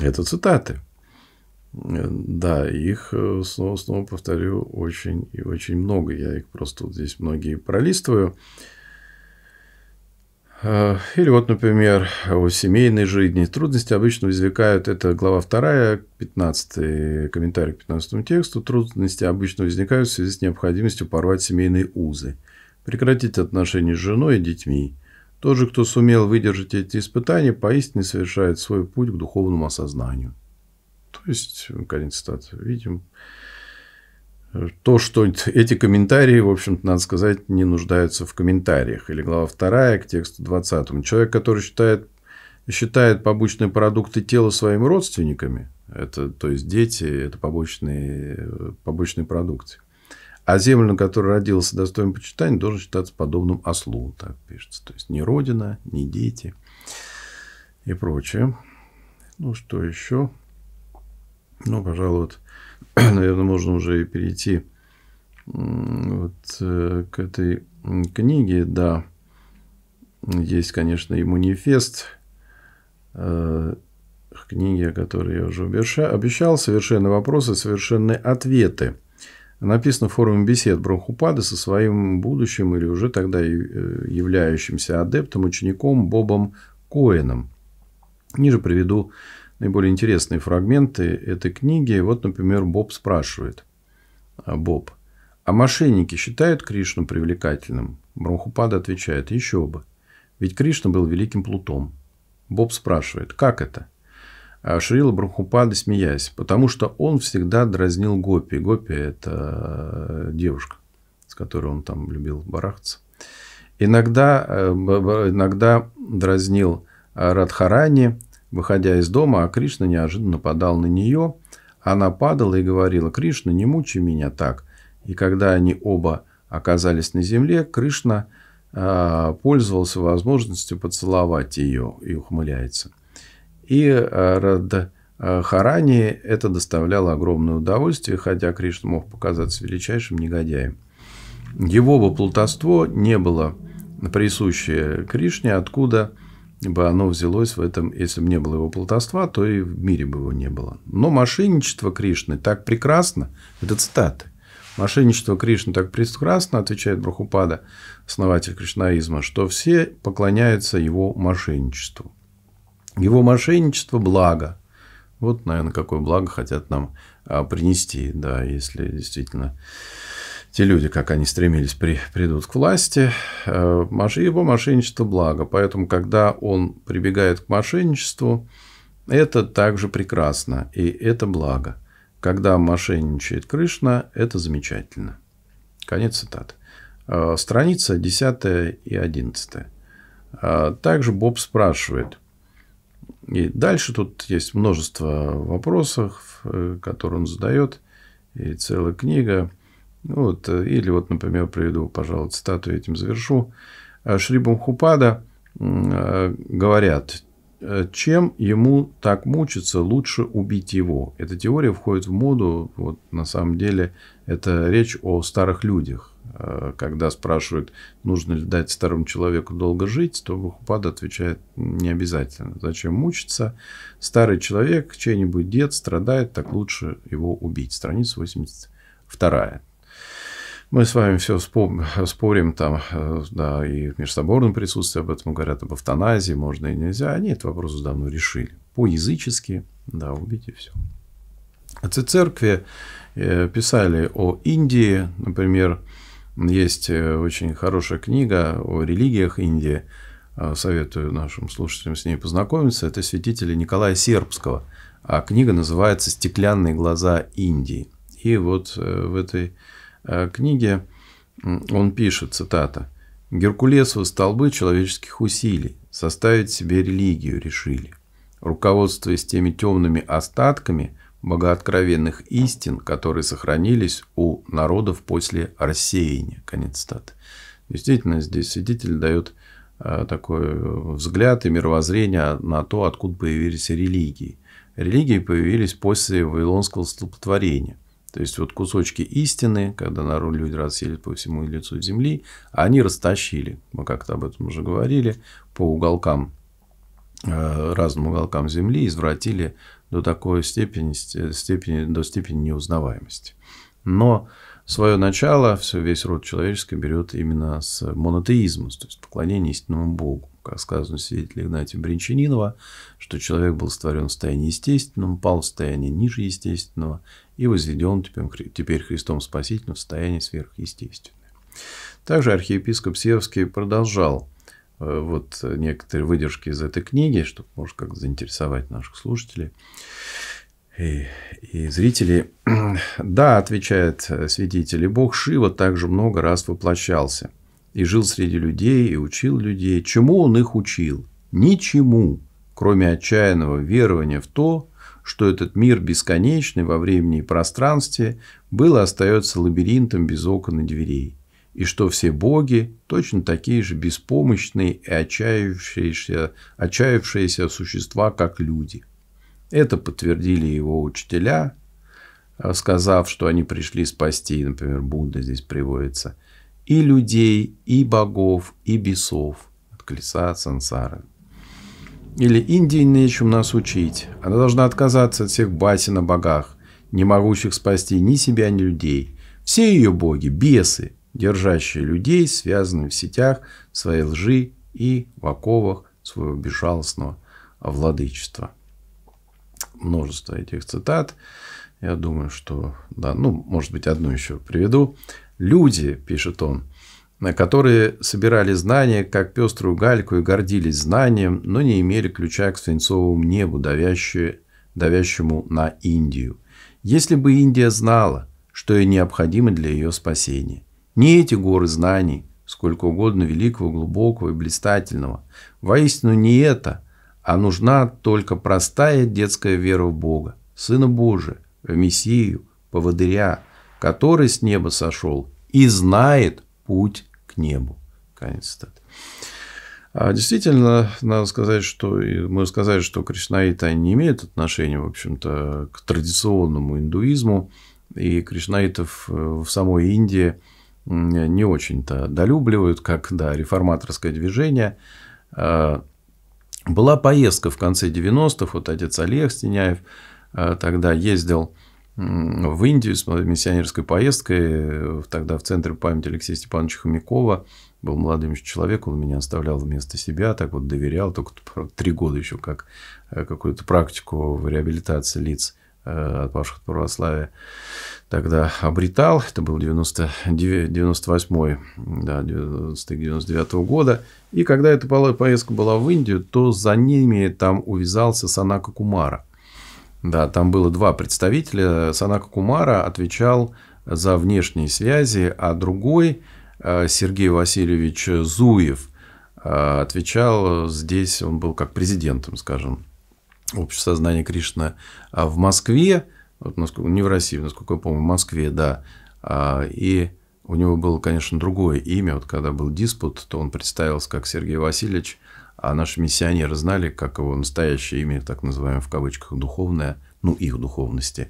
Это цитаты. Э, да, их, э, снова, снова повторю, очень и очень много. Я их просто вот здесь многие пролистываю. Э, или вот, например, о семейной жизни. Трудности обычно возникают, это глава 2, 15 комментарий к 15 тексту. Трудности обычно возникают в связи с необходимостью порвать семейные узы, прекратить отношения с женой и детьми. Тот же, кто сумел выдержать эти испытания, поистине совершает свой путь к духовному осознанию. То есть, конец цитаты. Видим, то, что эти комментарии, в общем-то, надо сказать, не нуждаются в комментариях. Или глава 2 к тексту 20. Человек, который считает, считает побочные продукты тела своими родственниками, это, то есть дети, это побочные, побочные продукты. А землю, на которой родился достоин почитания, должен считаться подобным ослу, так пишется. То есть, не родина, не дети и прочее. Ну, что еще? Ну, пожалуй, вот, наверное, можно уже и перейти вот э, к этой книге. Да, есть, конечно, и манифест э, книги, о которой я уже обещал, «Совершенные вопросы, совершенные ответы». Написано в форуме бесед Брахупады со своим будущим или уже тогда э, являющимся адептом, учеником Бобом Коэном. Ниже приведу наиболее интересные фрагменты этой книги. Вот, например, Боб спрашивает. А, Боб, а мошенники считают Кришну привлекательным? Брахупада отвечает, еще бы. Ведь Кришна был великим плутом. Боб спрашивает, как это? А Шрила Брахупада, смеясь, потому что он всегда дразнил Гопи. Гопи – это э, девушка, с которой он там любил барахтаться Иногда, э, иногда дразнил Радхарани, Выходя из дома, а Кришна неожиданно нападал на нее. Она падала и говорила, «Кришна, не мучи меня так». И когда они оба оказались на земле, Кришна э, пользовался возможностью поцеловать ее и ухмыляется. И а, Радхарани это доставляло огромное удовольствие, хотя Кришна мог показаться величайшим негодяем. Его бы плутовство не было присуще Кришне, откуда – бы оно взялось в этом, если бы не было его плутовства, то и в мире бы его не было. Но мошенничество Кришны так прекрасно, это цитаты, мошенничество Кришны так прекрасно, отвечает Брахупада, основатель кришнаизма, что все поклоняются его мошенничеству. Его мошенничество – благо. Вот, наверное, какое благо хотят нам а, принести, да, если действительно те люди, как они стремились, при, придут к власти, э, его мошенничество благо. Поэтому, когда он прибегает к мошенничеству, это также прекрасно, и это благо. Когда мошенничает Кришна, это замечательно. Конец цитаты. Э, страница 10 и 11. Э, также Боб спрашивает. И дальше тут есть множество вопросов, которые он задает, и целая книга – вот, э, или вот, например, приведу, пожалуй, цитату, этим завершу. Э, Шри Бамхупада э, говорят, чем ему так мучиться, лучше убить его. Эта теория входит в моду. Вот на самом деле это речь о старых людях. Когда спрашивают, нужно ли дать старому человеку долго жить, то Бахупада отвечает, не обязательно. Зачем мучиться? Старый человек, чей-нибудь дед страдает, так лучше его убить. Страница 82. Мы с вами все спорим, там, э, да, и в межсоборном присутствии об этом говорят, об автоназии, можно и нельзя. Они этот вопрос давно решили. По-язычески, да, убить и все. Отцы церкви э, писали о Индии, например, есть э, очень хорошая книга о религиях Индии, советую нашим слушателям с ней познакомиться, это святители Николая Сербского, а книга называется «Стеклянные глаза Индии». И вот в этой Э, книге он пишет, цитата, «Геркулесовы столбы человеческих усилий составить себе религию решили, руководствуясь теми темными остатками богооткровенных истин, которые сохранились у народов после рассеяния». Конец цитаты. Действительно, здесь свидетель дает э, такой взгляд и мировоззрение на то, откуда появились религии. Религии появились после Вавилонского столпотворения. То есть вот кусочки истины, когда народ люди расселит по всему лицу земли, они растащили, мы как-то об этом уже говорили, по уголкам, э, разным уголкам земли, извратили до такой степени, степени, до степени неузнаваемости. Но свое начало все, весь род человеческий берет именно с монотеизма, то есть поклонение истинному Богу. Как сказано в свидетеле Игнатия Бринчанинова, что человек был створен в состоянии естественном, пал в состояние ниже естественного, и возведен теперь Христом Спасителем в состояние сверхъестественное. Также архиепископ Севский продолжал э, вот некоторые выдержки из этой книги, чтобы, может, как заинтересовать наших слушателей и, и зрителей. «Да», отвечает э, святитель, Бог Шива также много раз воплощался и жил среди людей, и учил людей. Чему он их учил? Ничему, кроме отчаянного верования в то, что этот мир бесконечный во времени и пространстве был и остается лабиринтом без окон и дверей, и что все боги точно такие же беспомощные и отчаявшиеся, отчаявшиеся существа, как люди. Это подтвердили его учителя, сказав, что они пришли спасти, например, Будда здесь приводится, и людей, и богов, и бесов от колеса сансары. Или Индии нечем нас учить. Она должна отказаться от всех басен о богах, не могущих спасти ни себя, ни людей. Все ее боги – бесы, держащие людей, связанные в сетях в своей лжи и в оковах своего безжалостного владычества. Множество этих цитат. Я думаю, что, да, ну, может быть, одну еще приведу. Люди, пишет он, которые собирали знания, как пеструю гальку, и гордились знанием, но не имели ключа к свинцовому небу, давящее, давящему на Индию. Если бы Индия знала, что ей необходимо для ее спасения. Не эти горы знаний, сколько угодно великого, глубокого и блистательного. Воистину не это, а нужна только простая детская вера в Бога, Сына Божия, в Мессию, поводыря, который с неба сошел и знает путь к небу. Конец цитаты. А действительно, надо сказать, что мы сказали, что кришнаиты они не имеют отношения, в общем-то, к традиционному индуизму, и кришнаитов э, в самой Индии не очень-то долюбливают, как да, реформаторское движение. А, была поездка в конце 90-х, вот отец Олег Стеняев а, тогда ездил в Индию с миссионерской поездкой. Э, тогда в центре памяти Алексея Степановича Хомякова. Был молодым человек, он меня оставлял вместо себя, так вот доверял. Только три года еще как э, какую-то практику в реабилитации лиц э, отпавших от православия тогда обретал. Это был 90, 98 да, 90-99 года. И когда эта поездка была в Индию, то за ними там увязался Санака Кумара – да, там было два представителя. Санака Кумара отвечал за внешние связи, а другой, э, Сергей Васильевич Зуев, э, отвечал здесь, он был как президентом, скажем, общества сознания Кришна э, в Москве, вот насколько, не в России, насколько я помню, в Москве, да. А, и у него было, конечно, другое имя. Вот когда был диспут, то он представился как Сергей Васильевич а наши миссионеры знали, как его настоящее имя, так называемое в кавычках духовное, ну, их духовности.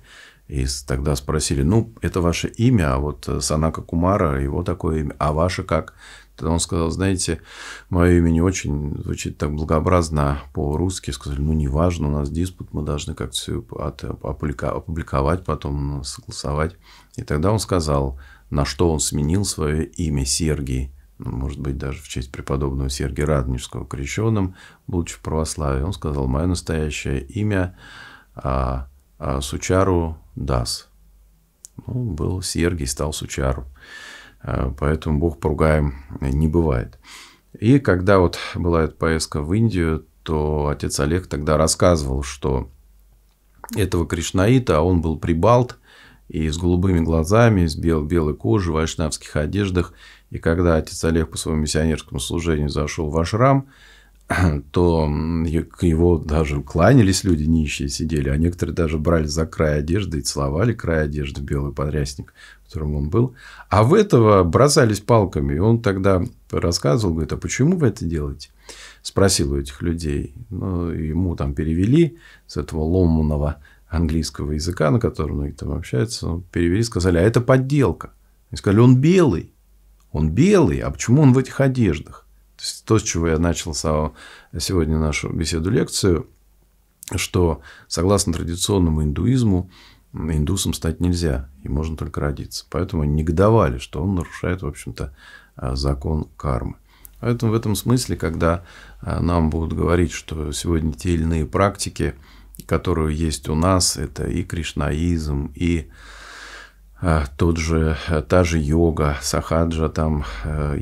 И тогда спросили, ну, это ваше имя, а вот э, Санака Кумара, его такое имя, а ваше как? Тогда он сказал, знаете, мое имя не очень звучит так благообразно по-русски. Сказали, ну, неважно, у нас диспут, мы должны как-то все опубликовать, потом э, согласовать. И тогда он сказал, на что он сменил свое имя Сергий может быть, даже в честь преподобного Сергия Радонежского, крещенным, будучи в православии, он сказал, мое настоящее имя а, а, Сучару Дас. Ну, был Сергий, стал Сучару. А, поэтому Бог поругаем не бывает. И когда вот была эта поездка в Индию, то отец Олег тогда рассказывал, что этого Кришнаита, а он был прибалт, и с голубыми глазами, с бел белой кожей, в вайшнавских одеждах. И когда отец Олег по своему миссионерскому служению зашел в ашрам, то к его даже кланялись люди нищие, сидели, а некоторые даже брали за край одежды и целовали край одежды белый подрясник, в котором он был. А в этого бросались палками. И он тогда рассказывал, говорит, а почему вы это делаете? Спросил у этих людей. Ну, ему там перевели с этого ломаного английского языка, на котором многие там общаются, ну, перевели, сказали, а это подделка. И сказали, он белый. Он белый, а почему он в этих одеждах? То, есть, то с чего я начал сегодня нашу беседу-лекцию, что согласно традиционному индуизму, индусом стать нельзя, и можно только родиться. Поэтому они негодовали, что он нарушает, в общем-то, а, закон кармы. Поэтому в этом смысле, когда а, нам будут говорить, что сегодня те или иные практики – которую есть у нас, это и кришнаизм, и э, тот же, э, та же йога, сахаджа, там, э,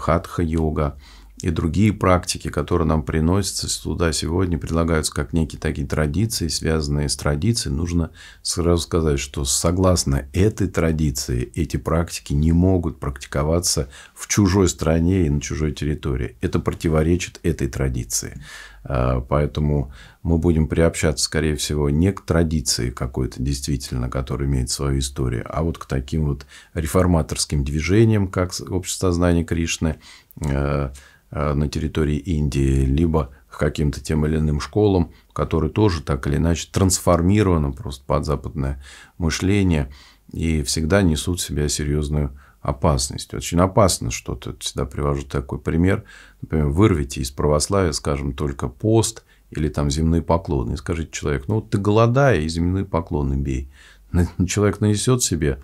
хатха-йога, и другие практики, которые нам приносятся туда сегодня, предлагаются как некие такие традиции, связанные с традицией. Нужно сразу сказать, что согласно этой традиции эти практики не могут практиковаться в чужой стране и на чужой территории. Это противоречит этой традиции. А, поэтому мы будем приобщаться, скорее всего, не к традиции какой-то действительно, которая имеет свою историю, а вот к таким вот реформаторским движениям, как общество сознания Кришны, а, Э, на территории Индии, либо к каким-то тем или иным школам, которые тоже так или иначе трансформированы просто под западное мышление и всегда несут в себя серьезную опасность. Очень опасно что-то. Всегда привожу такой пример. Например, вырвите из православия, скажем, только пост или там земные поклоны. И скажите человеку, ну, ты голодай и земные поклоны бей. Ну, человек нанесет себе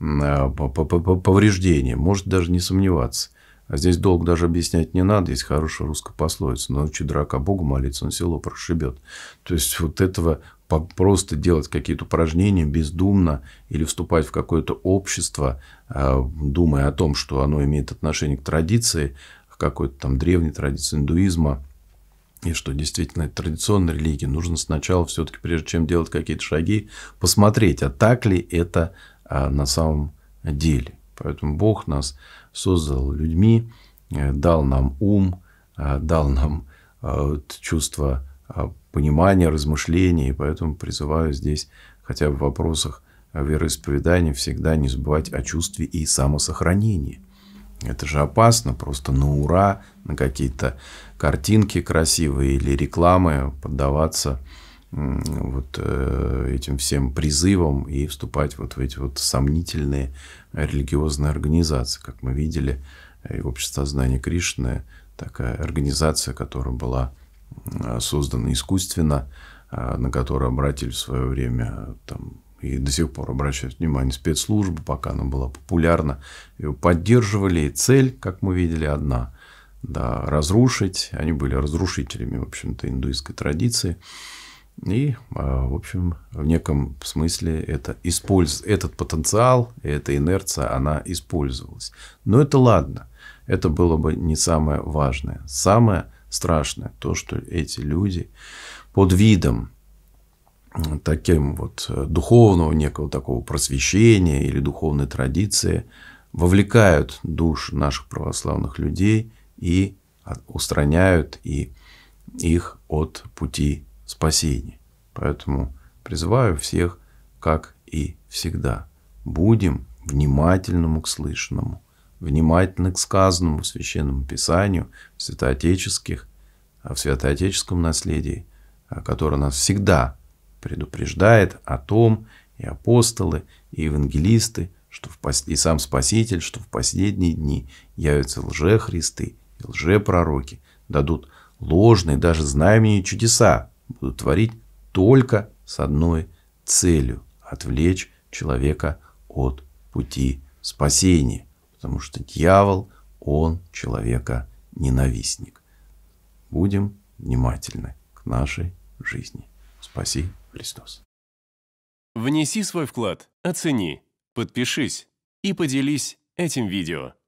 э, повреждение, может даже не сомневаться. А здесь долг даже объяснять не надо, есть хорошая русская пословица. Научи драка Богу молиться, он село прошибет. То есть, вот этого просто делать какие-то упражнения бездумно или вступать в какое-то общество, а, думая о том, что оно имеет отношение к традиции, к какой-то там древней традиции индуизма, и что действительно это традиционная религия, нужно сначала все-таки, прежде чем делать какие-то шаги, посмотреть, а так ли это а, на самом деле. Поэтому Бог нас создал людьми, э, дал нам ум, э, дал нам э, чувство понимания, размышления. И поэтому призываю здесь хотя бы в вопросах вероисповедания всегда не забывать о чувстве и самосохранении. Это же опасно, просто на ура, на какие-то картинки красивые или рекламы поддаваться – вот э, этим всем призывам и вступать вот в эти вот сомнительные религиозные организации. Как мы видели, и общество знания Кришны, такая организация, которая была создана искусственно, а, на которую обратили в свое время там, и до сих пор обращают внимание спецслужбы, пока она была популярна, ее поддерживали, и цель, как мы видели, одна – да, разрушить. Они были разрушителями, в общем-то, индуистской традиции. И, а, в общем, в неком смысле это использ... этот потенциал, эта инерция, она использовалась. Но это ладно. Это было бы не самое важное. Самое страшное то, что эти люди под видом таким вот э, духовного некого такого просвещения или духовной традиции вовлекают душ наших православных людей и а, устраняют и их от пути спасении. Поэтому призываю всех, как и всегда, будем внимательному к слышанному, внимательны к сказанному Священному Писанию, в святоотеческих, в святоотеческом наследии, а, которое нас всегда предупреждает о том, и апостолы, и евангелисты, что в и сам Спаситель, что в последние дни явятся лжехристы и лжепророки, дадут ложные даже знамения и чудеса, будут творить только с одной целью – отвлечь человека от пути спасения. Потому что дьявол, он человека ненавистник. Будем внимательны к нашей жизни. Спаси Христос. Внеси свой вклад, оцени, подпишись и поделись этим видео.